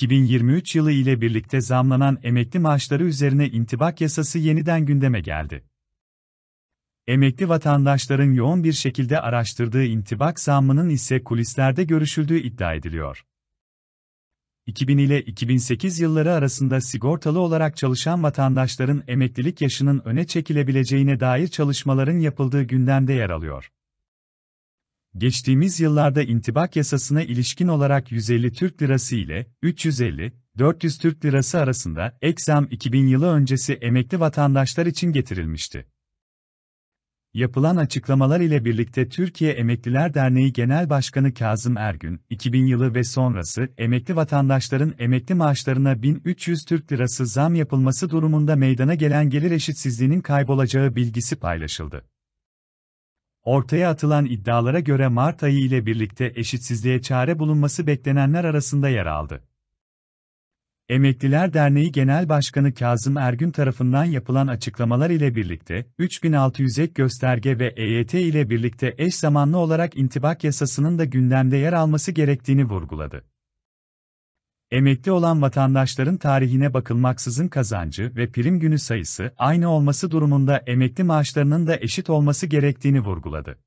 2023 yılı ile birlikte zamlanan emekli maaşları üzerine intibak yasası yeniden gündeme geldi. Emekli vatandaşların yoğun bir şekilde araştırdığı intibak zammının ise kulislerde görüşüldüğü iddia ediliyor. 2000 ile 2008 yılları arasında sigortalı olarak çalışan vatandaşların emeklilik yaşının öne çekilebileceğine dair çalışmaların yapıldığı gündemde yer alıyor geçtiğimiz yıllarda intibak yasasına ilişkin olarak 150 Türk Lirası ile 350, 400 Türk Lirası arasında ek zam 2000 yılı öncesi emekli vatandaşlar için getirilmişti. Yapılan açıklamalar ile birlikte Türkiye Emekliler Derneği Genel Başkanı Kazım Ergün, 2000 yılı ve sonrası emekli vatandaşların emekli maaşlarına 1300 Türk Lirası zam yapılması durumunda meydana gelen gelir eşitsizliğinin kaybolacağı bilgisi paylaşıldı. Ortaya atılan iddialara göre Mart ayı ile birlikte eşitsizliğe çare bulunması beklenenler arasında yer aldı. Emekliler Derneği Genel Başkanı Kazım Ergün tarafından yapılan açıklamalar ile birlikte, 3600 ek gösterge ve EYT ile birlikte eş zamanlı olarak intibak yasasının da gündemde yer alması gerektiğini vurguladı. Emekli olan vatandaşların tarihine bakılmaksızın kazancı ve prim günü sayısı aynı olması durumunda emekli maaşlarının da eşit olması gerektiğini vurguladı.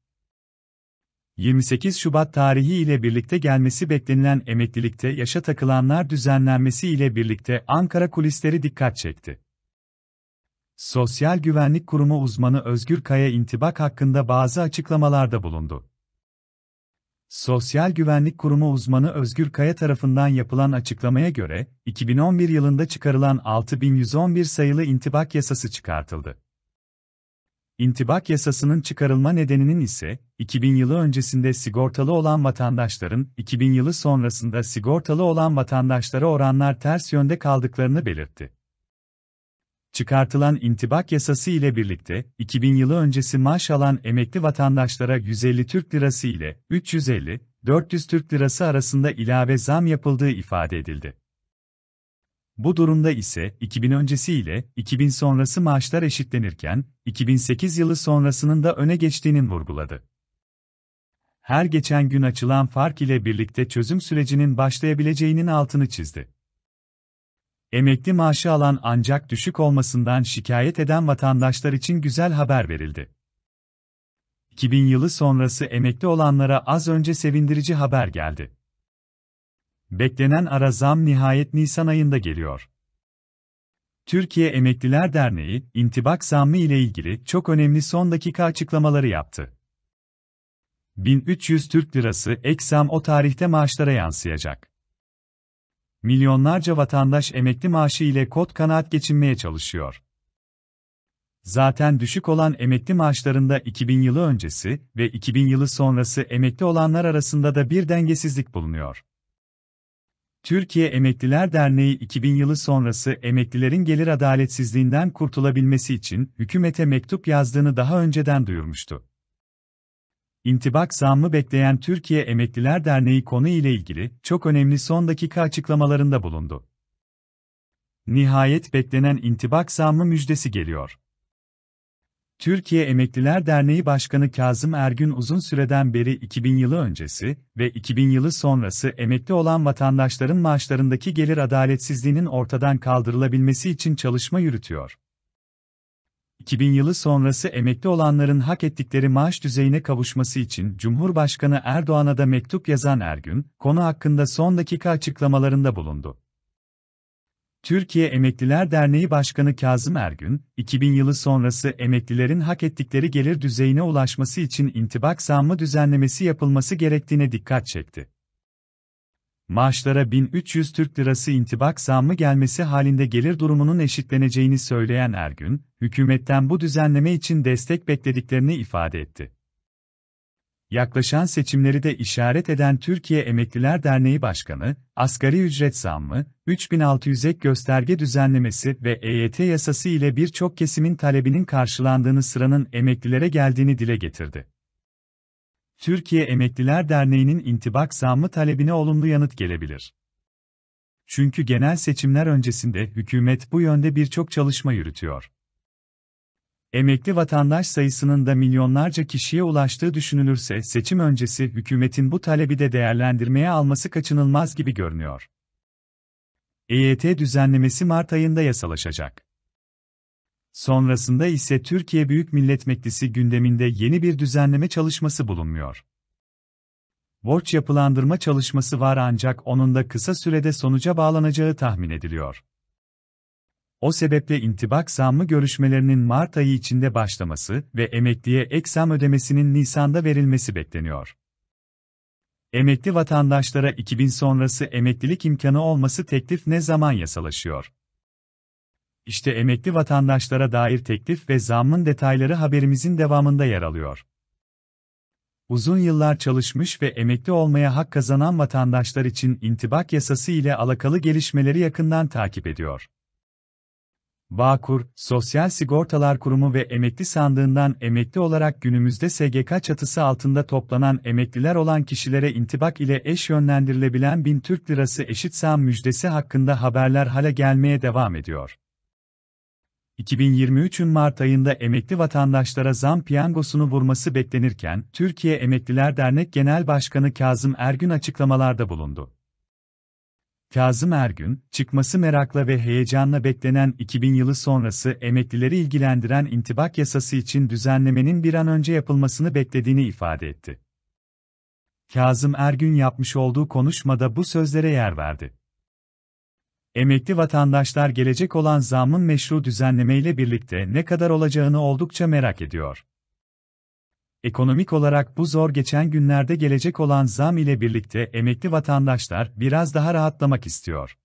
28 Şubat tarihi ile birlikte gelmesi beklenilen emeklilikte yaşa takılanlar düzenlenmesi ile birlikte Ankara kulisleri dikkat çekti. Sosyal Güvenlik Kurumu uzmanı Özgür Kaya intibak hakkında bazı açıklamalarda bulundu. Sosyal Güvenlik Kurumu uzmanı Özgür Kaya tarafından yapılan açıklamaya göre, 2011 yılında çıkarılan 6111 sayılı intibak yasası çıkartıldı. İntibak yasasının çıkarılma nedeninin ise, 2000 yılı öncesinde sigortalı olan vatandaşların, 2000 yılı sonrasında sigortalı olan vatandaşlara oranlar ters yönde kaldıklarını belirtti çıkartılan intibak yasası ile birlikte, 2000 yılı öncesi maaş alan emekli vatandaşlara 150 Türk Lirası ile 350-400 Türk Lirası arasında ilave zam yapıldığı ifade edildi. Bu durumda ise 2000 öncesi ile 2000 sonrası maaşlar eşitlenirken, 2008 yılı sonrasının da öne geçtiğinin vurguladı. Her geçen gün açılan fark ile birlikte çözüm sürecinin başlayabileceğinin altını çizdi. Emekli maaşı alan ancak düşük olmasından şikayet eden vatandaşlar için güzel haber verildi. 2000 yılı sonrası emekli olanlara az önce sevindirici haber geldi. Beklenen ara zam nihayet Nisan ayında geliyor. Türkiye Emekliler Derneği, intibak zammı ile ilgili çok önemli son dakika açıklamaları yaptı. 1300 Türk Lirası ek zam o tarihte maaşlara yansıyacak milyonlarca vatandaş emekli maaşı ile kot kanaat geçinmeye çalışıyor. Zaten düşük olan emekli maaşlarında 2000 yılı öncesi ve 2000 yılı sonrası emekli olanlar arasında da bir dengesizlik bulunuyor. Türkiye Emekliler Derneği 2000 yılı sonrası emeklilerin gelir adaletsizliğinden kurtulabilmesi için hükümete mektup yazdığını daha önceden duyurmuştu. İntibak zammı bekleyen Türkiye Emekliler Derneği konu ile ilgili çok önemli son dakika açıklamalarında bulundu. Nihayet beklenen intibak zammı müjdesi geliyor. Türkiye Emekliler Derneği Başkanı Kazım Ergün uzun süreden beri 2000 yılı öncesi ve 2000 yılı sonrası emekli olan vatandaşların maaşlarındaki gelir adaletsizliğinin ortadan kaldırılabilmesi için çalışma yürütüyor. 2000 yılı sonrası emekli olanların hak ettikleri maaş düzeyine kavuşması için Cumhurbaşkanı Erdoğan'a da mektup yazan Ergün, konu hakkında son dakika açıklamalarında bulundu. Türkiye Emekliler Derneği Başkanı Kazım Ergün, 2000 yılı sonrası emeklilerin hak ettikleri gelir düzeyine ulaşması için intibak zammı düzenlemesi yapılması gerektiğine dikkat çekti maaşlara 1300 Türk Lirası intibak zammı gelmesi halinde gelir durumunun eşitleneceğini söyleyen Ergün, hükümetten bu düzenleme için destek beklediklerini ifade etti. Yaklaşan seçimleri de işaret eden Türkiye Emekliler Derneği Başkanı, asgari ücret zammı, 3600 ek gösterge düzenlemesi ve EYT yasası ile birçok kesimin talebinin karşılandığını sıranın emeklilere geldiğini dile getirdi. Türkiye Emekliler Derneği'nin intibak zammı talebine olumlu yanıt gelebilir. Çünkü genel seçimler öncesinde hükümet bu yönde birçok çalışma yürütüyor. Emekli vatandaş sayısının da milyonlarca kişiye ulaştığı düşünülürse seçim öncesi hükümetin bu talebi de değerlendirmeye alması kaçınılmaz gibi görünüyor. EYT düzenlemesi Mart ayında yasalaşacak. Sonrasında ise Türkiye Büyük Millet Meclisi gündeminde yeni bir düzenleme çalışması bulunmuyor. Borç yapılandırma çalışması var ancak onun da kısa sürede sonuca bağlanacağı tahmin ediliyor. O sebeple intibak zammı görüşmelerinin Mart ayı içinde başlaması ve emekliye ek zam ödemesinin Nisan'da verilmesi bekleniyor. Emekli vatandaşlara 2000 sonrası emeklilik imkanı olması teklif ne zaman yasalaşıyor? İşte emekli vatandaşlara dair teklif ve zammın detayları haberimizin devamında yer alıyor. Uzun yıllar çalışmış ve emekli olmaya hak kazanan vatandaşlar için intibak yasası ile alakalı gelişmeleri yakından takip ediyor. Bağkur, Sosyal Sigortalar Kurumu ve Emekli Sandığından emekli olarak günümüzde SGK çatısı altında toplanan emekliler olan kişilere intibak ile eş yönlendirilebilen 1000 Türk Lirası eşit sam müjdesi hakkında haberler hale gelmeye devam ediyor. 2023'ün Mart ayında emekli vatandaşlara zam piyangosunu vurması beklenirken, Türkiye Emekliler Dernek Genel Başkanı Kazım Ergün açıklamalarda bulundu. Kazım Ergün, çıkması merakla ve heyecanla beklenen 2000 yılı sonrası emeklileri ilgilendiren intibak yasası için düzenlemenin bir an önce yapılmasını beklediğini ifade etti. Kazım Ergün yapmış olduğu konuşmada bu sözlere yer verdi emekli vatandaşlar gelecek olan zamın meşru düzenlemeyle birlikte ne kadar olacağını oldukça merak ediyor. Ekonomik olarak bu zor geçen günlerde gelecek olan zam ile birlikte emekli vatandaşlar biraz daha rahatlamak istiyor.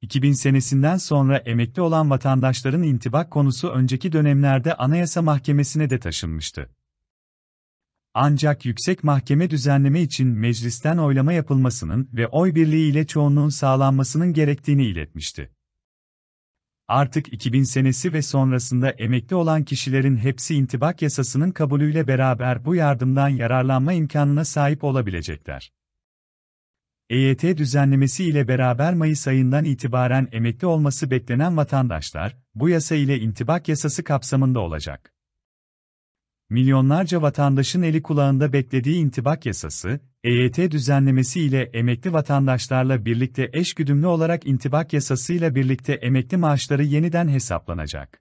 2000 senesinden sonra emekli olan vatandaşların intibak konusu önceki dönemlerde Anayasa Mahkemesi'ne de taşınmıştı. Ancak yüksek mahkeme düzenleme için meclisten oylama yapılmasının ve oy birliği ile çoğunluğun sağlanmasının gerektiğini iletmişti. Artık 2000 senesi ve sonrasında emekli olan kişilerin hepsi intibak yasasının kabulüyle beraber bu yardımdan yararlanma imkanına sahip olabilecekler. EYT düzenlemesi ile beraber Mayıs ayından itibaren emekli olması beklenen vatandaşlar, bu yasa ile intibak yasası kapsamında olacak. Milyonlarca vatandaşın eli kulağında beklediği intibak yasası, EYT düzenlemesi ile emekli vatandaşlarla birlikte eş güdümlü olarak intibak yasasıyla birlikte emekli maaşları yeniden hesaplanacak.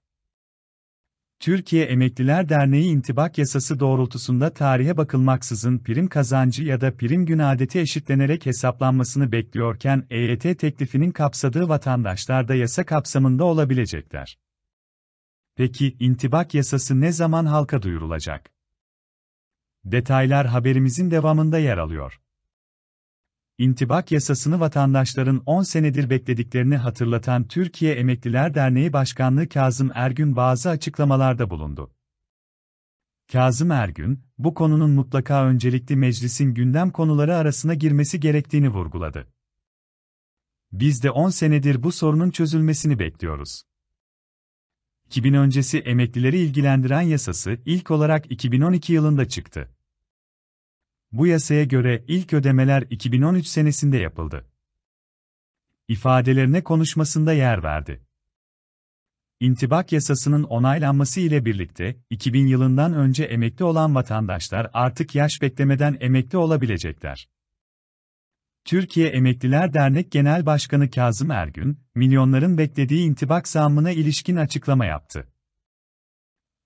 Türkiye Emekliler Derneği intibak yasası doğrultusunda tarihe bakılmaksızın prim kazancı ya da prim gün adeti eşitlenerek hesaplanmasını bekliyorken EYT teklifinin kapsadığı vatandaşlar da yasa kapsamında olabilecekler. Peki intibak yasası ne zaman halka duyurulacak? Detaylar haberimizin devamında yer alıyor. İntibak yasasını vatandaşların 10 senedir beklediklerini hatırlatan Türkiye Emekliler Derneği Başkanlığı Kazım Ergün bazı açıklamalarda bulundu. Kazım Ergün, bu konunun mutlaka öncelikli meclisin gündem konuları arasına girmesi gerektiğini vurguladı. Biz de 10 senedir bu sorunun çözülmesini bekliyoruz. 2000 öncesi emeklileri ilgilendiren yasası ilk olarak 2012 yılında çıktı. Bu yasaya göre ilk ödemeler 2013 senesinde yapıldı. İfadelerine konuşmasında yer verdi. İntibak yasasının onaylanması ile birlikte, 2000 yılından önce emekli olan vatandaşlar artık yaş beklemeden emekli olabilecekler. Türkiye Emekliler Dernek Genel Başkanı Kazım Ergün, milyonların beklediği intibak zammına ilişkin açıklama yaptı.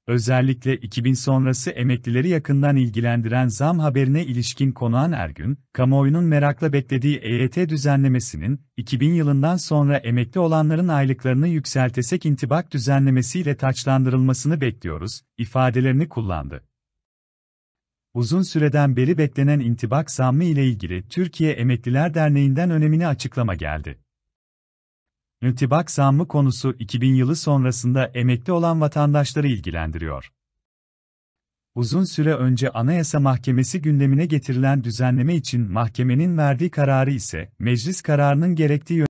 Özellikle 2000 sonrası emeklileri yakından ilgilendiren zam haberine ilişkin konuğan Ergün, kamuoyunun merakla beklediği EYT düzenlemesinin, 2000 yılından sonra emekli olanların aylıklarını yükseltesek intibak düzenlemesiyle taçlandırılmasını bekliyoruz, ifadelerini kullandı uzun süreden beri beklenen intibak zammı ile ilgili Türkiye Emekliler Derneği'nden önemini açıklama geldi. İntibak zammı konusu 2000 yılı sonrasında emekli olan vatandaşları ilgilendiriyor. Uzun süre önce Anayasa Mahkemesi gündemine getirilen düzenleme için mahkemenin verdiği kararı ise meclis kararının gerektiği